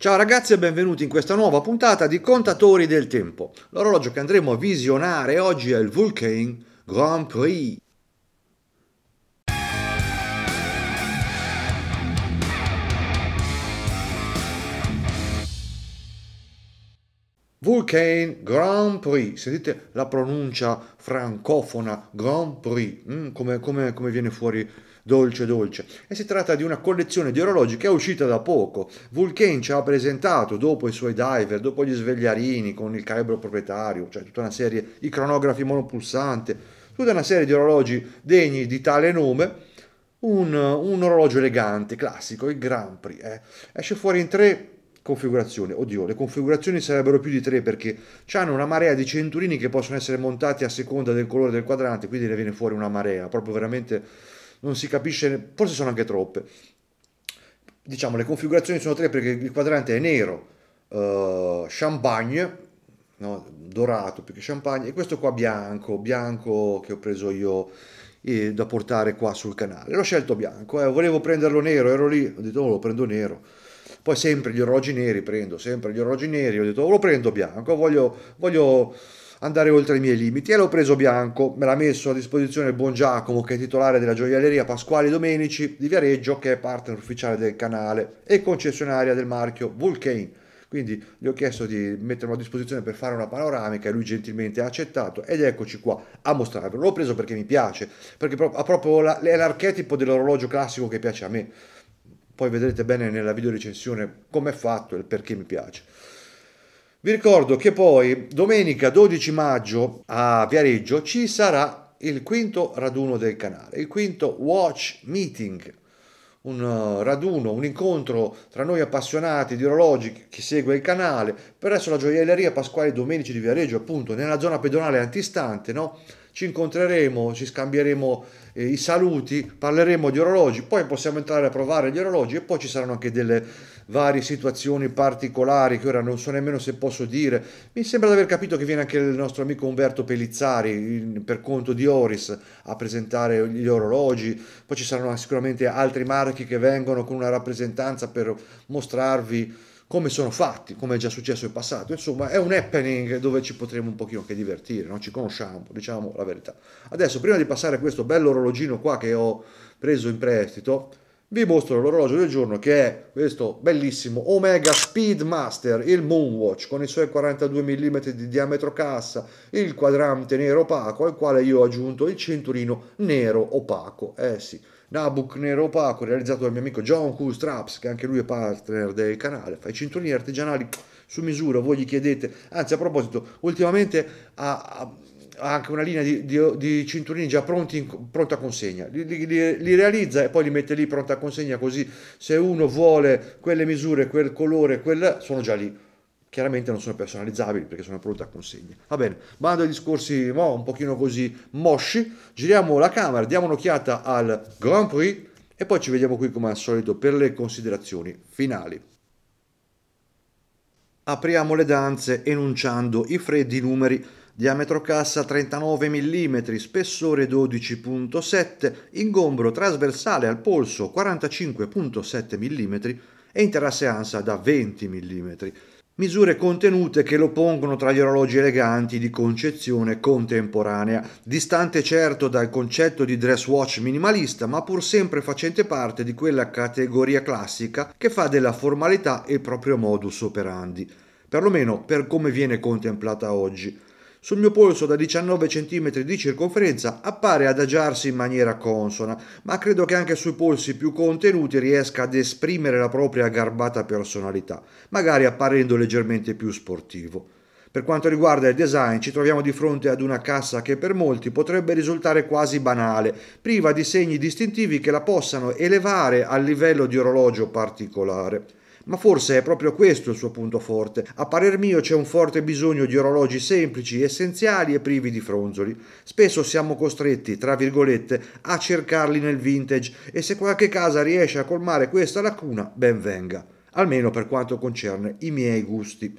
Ciao ragazzi e benvenuti in questa nuova puntata di Contatori del Tempo. L'orologio che andremo a visionare oggi è il Vulcan Grand Prix Vulcane Grand Prix, sentite la pronuncia francofona Grand Prix, mm, come, come, come viene fuori dolce dolce e si tratta di una collezione di orologi che è uscita da poco Vulcan ci ha presentato dopo i suoi diver dopo gli svegliarini con il calibro proprietario cioè tutta una serie i cronografi monopulsante tutta una serie di orologi degni di tale nome un, un orologio elegante classico il Grand Prix eh. esce fuori in tre configurazioni. Oddio, le configurazioni sarebbero più di tre perché hanno una marea di centurini che possono essere montati a seconda del colore del quadrante, quindi ne viene fuori una marea, proprio veramente non si capisce, forse sono anche troppe. Diciamo, le configurazioni sono tre perché il quadrante è nero, uh, champagne, no, dorato più che champagne, e questo qua bianco, bianco che ho preso io eh, da portare qua sul canale. L'ho scelto bianco, eh, volevo prenderlo nero, ero lì, ho detto oh, lo prendo nero poi sempre gli orologi neri prendo, sempre gli orologi neri, ho detto oh, lo prendo bianco, voglio, voglio andare oltre i miei limiti e l'ho preso bianco, me l'ha messo a disposizione il buon Giacomo che è titolare della gioielleria Pasquali Domenici di Viareggio che è partner ufficiale del canale e concessionaria del marchio Vulcane. Quindi gli ho chiesto di metterlo a disposizione per fare una panoramica e lui gentilmente ha accettato ed eccoci qua a mostrarvelo. L'ho preso perché mi piace, perché è proprio l'archetipo dell'orologio classico che piace a me poi vedrete bene nella video recensione come è fatto e perché mi piace. Vi ricordo che poi domenica 12 maggio a Viareggio ci sarà il quinto raduno del canale, il quinto Watch Meeting, un uh, raduno, un incontro tra noi appassionati di orologi, che segue il canale, presso la gioielleria Pasquale Domenici di Viareggio, appunto nella zona pedonale antistante, no? ci incontreremo, ci scambieremo eh, i saluti, parleremo di orologi, poi possiamo entrare a provare gli orologi e poi ci saranno anche delle varie situazioni particolari che ora non so nemmeno se posso dire. Mi sembra di aver capito che viene anche il nostro amico Umberto Pellizzari per conto di Oris a presentare gli orologi, poi ci saranno sicuramente altri marchi che vengono con una rappresentanza per mostrarvi come sono fatti, come è già successo in passato. Insomma, è un happening dove ci potremo un pochino anche divertire, non ci conosciamo, diciamo la verità. Adesso, prima di passare a questo bello orologino qua che ho preso in prestito, vi mostro l'orologio del giorno che è questo bellissimo Omega Speedmaster, il Moonwatch, con i suoi 42 mm di diametro cassa, il quadrante nero opaco, al quale io ho aggiunto il cinturino nero opaco. Eh sì Nabuc Nero Opaco, realizzato dal mio amico John Q. Straps, che anche lui è partner del canale, fa i cinturini artigianali su misura, voi gli chiedete, anzi a proposito, ultimamente ha, ha anche una linea di, di, di cinturini già pronti in, pronta consegna, li, li, li, realizza e poi li mette lì pronta a consegna così se uno vuole quelle misure, quel colore, quel, sono già lì chiaramente non sono personalizzabili perché sono prodotti a consegna. Va bene, bando ai discorsi mo, un pochino così mosci, giriamo la camera, diamo un'occhiata al Grand Prix e poi ci vediamo qui come al solito per le considerazioni finali. Apriamo le danze enunciando i freddi numeri diametro cassa 39 mm, spessore 12.7, ingombro trasversale al polso 45.7 mm e interasse ansa da 20 mm misure contenute che lo pongono tra gli orologi eleganti di concezione contemporanea, distante certo dal concetto di dress watch minimalista, ma pur sempre facente parte di quella categoria classica che fa della formalità il proprio modus operandi, perlomeno per come viene contemplata oggi sul mio polso da 19 cm di circonferenza appare adagiarsi in maniera consona, ma credo che anche sui polsi più contenuti riesca ad esprimere la propria garbata personalità, magari apparendo leggermente più sportivo. Per quanto riguarda il design, ci troviamo di fronte ad una cassa che per molti potrebbe risultare quasi banale, priva di segni distintivi che la possano elevare al livello di orologio particolare ma forse è proprio questo il suo punto forte. A parer mio c'è un forte bisogno di orologi semplici, essenziali e privi di fronzoli. Spesso siamo costretti, tra virgolette, a cercarli nel vintage e se qualche casa riesce a colmare questa lacuna, ben venga, almeno per quanto concerne i miei gusti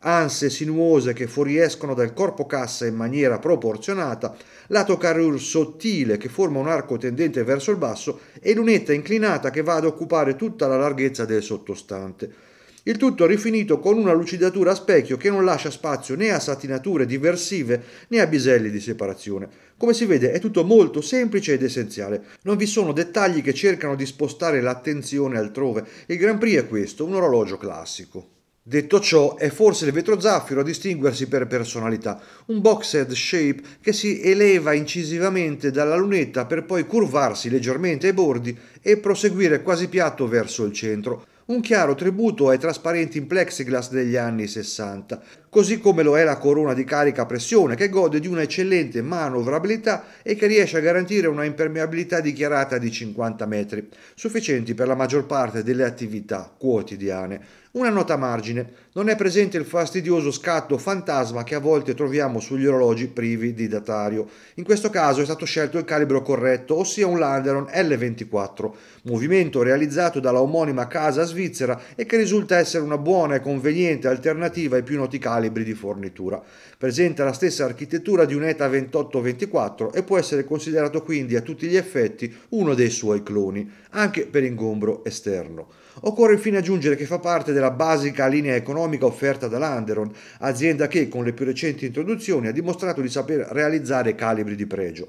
anse sinuose che fuoriescono dal corpo cassa in maniera proporzionata, lato carrur sottile che forma un arco tendente verso il basso e lunetta inclinata che va ad occupare tutta la larghezza del sottostante. Il tutto rifinito con una lucidatura a specchio che non lascia spazio né a satinature diversive né a biselli di separazione. Come si vede è tutto molto semplice ed essenziale. Non vi sono dettagli che cercano di spostare l'attenzione altrove. Il Grand Prix è questo, un orologio classico. Detto ciò, è forse il vetro zaffiro a distinguersi per personalità, un boxed shape che si eleva incisivamente dalla lunetta per poi curvarsi leggermente ai bordi e proseguire quasi piatto verso il centro, un chiaro tributo ai trasparenti in plexiglass degli anni 60, così come lo è la corona di carica a pressione che gode di una eccellente manovrabilità e che riesce a garantire una impermeabilità dichiarata di 50 metri, sufficienti per la maggior parte delle attività quotidiane. Una nota a margine, non è presente il fastidioso scatto fantasma che a volte troviamo sugli orologi privi di datario. In questo caso è stato scelto il calibro corretto, ossia un Landeron L24, movimento realizzato dalla omonima casa svizzera e che risulta essere una buona e conveniente alternativa ai più noti calibri calibri di fornitura. Presenta la stessa architettura di un ETA 2824 e può essere considerato quindi a tutti gli effetti uno dei suoi cloni, anche per ingombro esterno. Occorre infine aggiungere che fa parte della basica linea economica offerta dall'Anderon, azienda che con le più recenti introduzioni ha dimostrato di saper realizzare calibri di pregio.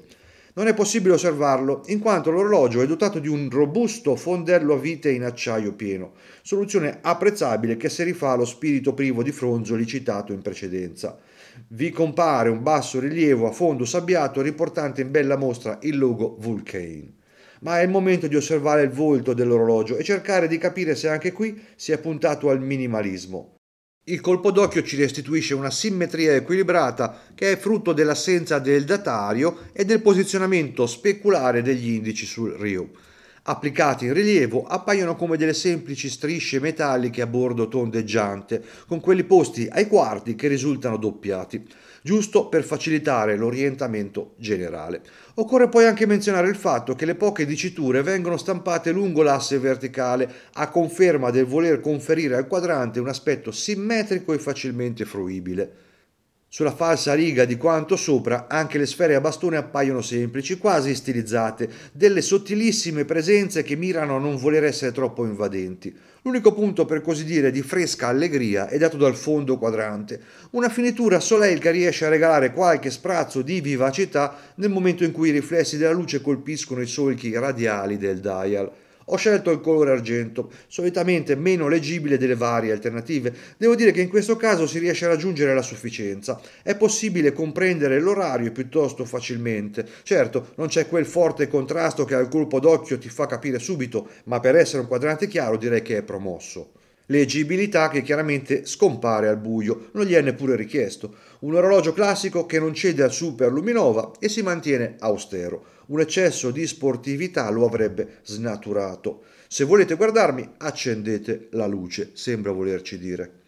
Non è possibile osservarlo, in quanto l'orologio è dotato di un robusto fondello a vite in acciaio pieno, soluzione apprezzabile che si rifà allo spirito privo di fronzoli citato in precedenza. Vi compare un basso rilievo a fondo sabbiato riportante in bella mostra il logo Vulcane ma è il momento di osservare il volto dell'orologio e cercare di capire se anche qui si è puntato al minimalismo. Il colpo d'occhio ci restituisce una simmetria equilibrata che è frutto dell'assenza del datario e del posizionamento speculare degli indici sul rio. Applicati in rilievo appaiono come delle semplici strisce metalliche a bordo tondeggiante, con quelli posti ai quarti che risultano doppiati giusto per facilitare l'orientamento generale. Occorre poi anche menzionare il fatto che le poche diciture vengono stampate lungo l'asse verticale, a conferma del voler conferire al quadrante un aspetto simmetrico e facilmente fruibile. Sulla falsa riga di quanto sopra anche le sfere a bastone appaiono semplici, quasi stilizzate, delle sottilissime presenze che mirano a non voler essere troppo invadenti. L'unico punto, per così dire, di fresca allegria è dato dal fondo quadrante, una finitura solel che riesce a regalare qualche sprazzo di vivacità nel momento in cui i riflessi della luce colpiscono i solchi radiali del dial. Ho scelto il colore argento, solitamente meno leggibile delle varie alternative. Devo dire che in questo caso si riesce a raggiungere la sufficienza. È possibile comprendere l'orario piuttosto facilmente. Certo, non c'è quel forte contrasto che al colpo d'occhio ti fa capire subito, ma per essere un quadrante chiaro direi che è promosso leggibilità che chiaramente scompare al buio, non gli è neppure richiesto, un orologio classico che non cede al Super Luminova e si mantiene austero, un eccesso di sportività lo avrebbe snaturato. Se volete guardarmi, accendete la luce, sembra volerci dire.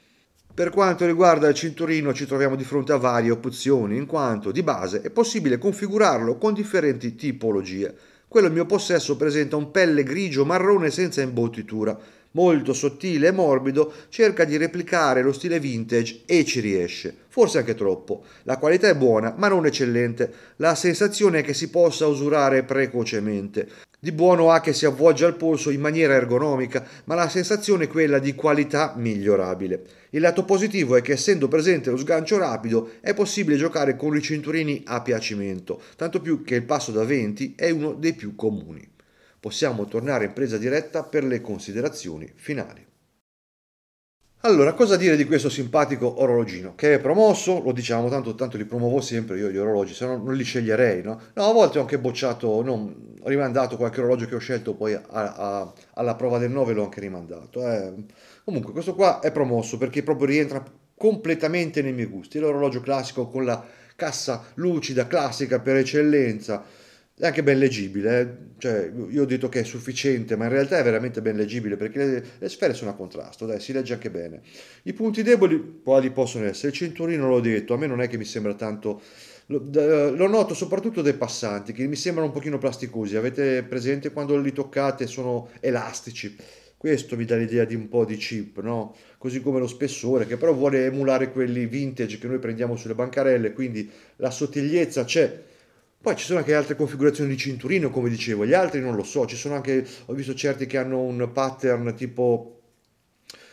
Per quanto riguarda il cinturino ci troviamo di fronte a varie opzioni, in quanto di base è possibile configurarlo con differenti tipologie. Quello in mio possesso presenta un pelle grigio-marrone senza imbottitura, molto sottile e morbido, cerca di replicare lo stile vintage e ci riesce, forse anche troppo. La qualità è buona, ma non eccellente. La sensazione è che si possa usurare precocemente. Di buono ha che si avvolge al polso in maniera ergonomica, ma la sensazione è quella di qualità migliorabile. Il lato positivo è che essendo presente lo sgancio rapido è possibile giocare con i cinturini a piacimento, tanto più che il passo da 20 è uno dei più comuni possiamo tornare in presa diretta per le considerazioni finali. Allora, cosa dire di questo simpatico orologino? Che è promosso, lo diciamo tanto, tanto li promuovo sempre io gli orologi, se no non li sceglierei, no? No, a volte ho anche bocciato, non, ho rimandato qualche orologio che ho scelto, poi a, a, alla prova del 9 l'ho anche rimandato. Eh. Comunque, questo qua è promosso perché proprio rientra completamente nei miei gusti. L'orologio classico con la cassa lucida, classica per eccellenza, è anche ben leggibile, eh. cioè, io ho detto che è sufficiente, ma in realtà è veramente ben leggibile perché le, le sfere sono a contrasto, dai, si legge anche bene. I punti deboli, quali possono essere? Il cinturino l'ho detto, a me non è che mi sembra tanto... Lo, eh, lo noto soprattutto dei passanti che mi sembrano un pochino plasticosi, avete presente quando li toccate sono elastici. Questo mi dà l'idea di un po' di chip, no? Così come lo spessore, che però vuole emulare quelli vintage che noi prendiamo sulle bancarelle, quindi la sottigliezza c'è, poi ci sono anche altre configurazioni di cinturino, come dicevo, gli altri non lo so, ci sono anche, ho visto certi che hanno un pattern tipo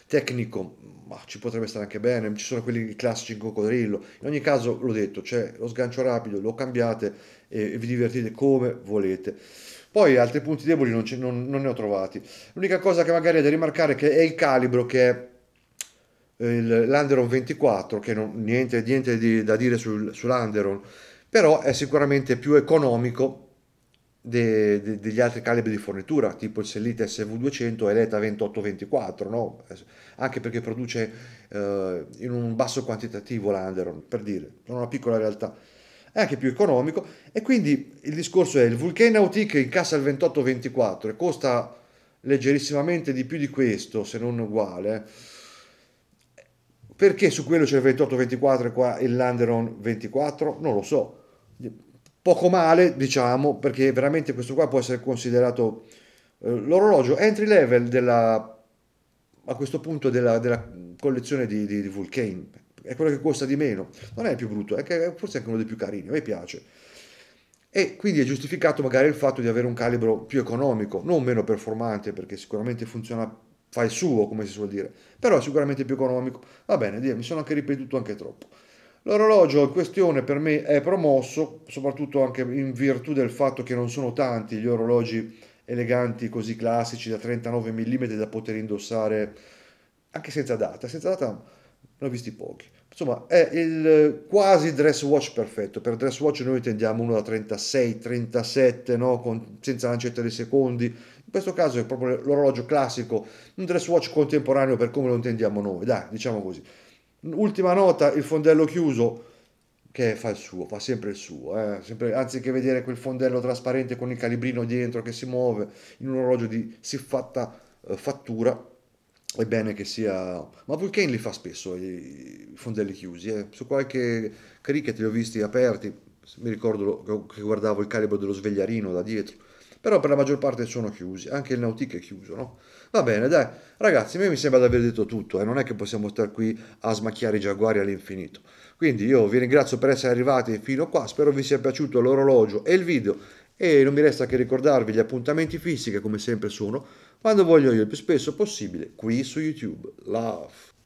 tecnico, ma ci potrebbe stare anche bene, ci sono quelli classici in coccodrillo, in ogni caso l'ho detto, c'è lo sgancio rapido, lo cambiate e vi divertite come volete. Poi altri punti deboli non, non, non ne ho trovati. L'unica cosa che magari è da rimarcare è che è il calibro che è eh, l'Anderon 24, che non, niente, niente di, da dire sul, sull'Anderon, però è sicuramente più economico de, de, degli altri calibri di fornitura, tipo il Sellite SV200 e l'ETA 2824, no? anche perché produce eh, in un basso quantitativo l'Anderon, per dire, in una piccola realtà. È anche più economico e quindi il discorso è il Vulcan Nautic incassa il 2824 e costa leggerissimamente di più di questo, se non uguale, eh. perché su quello c'è il 2824 e qua il Landeron 24? Non lo so poco male, diciamo, perché veramente questo qua può essere considerato eh, l'orologio entry level della, a questo punto della, della collezione di, di, di, Vulcane. È quello che costa di meno, non è il più brutto, è che forse è anche uno dei più carini, a me piace. E quindi è giustificato magari il fatto di avere un calibro più economico, non meno performante, perché sicuramente funziona, fa il suo, come si suol dire, però è sicuramente più economico. Va bene, mi sono anche ripetuto anche troppo. L'orologio in questione per me è promosso, soprattutto anche in virtù del fatto che non sono tanti gli orologi eleganti così classici da 39 mm da poter indossare anche senza data. Senza data ne ho visti pochi. Insomma, è il quasi dress watch perfetto. Per dress watch noi tendiamo uno da 36, 37, no? Con, senza lancetta dei secondi. In questo caso è proprio l'orologio classico, un dress watch contemporaneo per come lo intendiamo noi, dai, diciamo così. Ultima nota, il fondello chiuso che fa il suo, fa sempre il suo, eh? sempre, anziché vedere quel fondello trasparente con il calibrino dentro che si muove in un orologio di siffatta eh, fattura, è bene che sia... Ma Vulcan li fa spesso i, i fondelli chiusi, eh? su qualche cricket li ho visti aperti, mi ricordo che guardavo il calibro dello svegliarino da dietro però per la maggior parte sono chiusi, anche il Nautic è chiuso, no? Va bene, dai, ragazzi, a me mi sembra di aver detto tutto, eh? non è che possiamo stare qui a smacchiare i giaguari all'infinito. Quindi io vi ringrazio per essere arrivati fino a qua, spero vi sia piaciuto l'orologio e il video e non mi resta che ricordarvi gli appuntamenti fisici, che come sempre sono quando voglio io il più spesso possibile qui su YouTube. Love!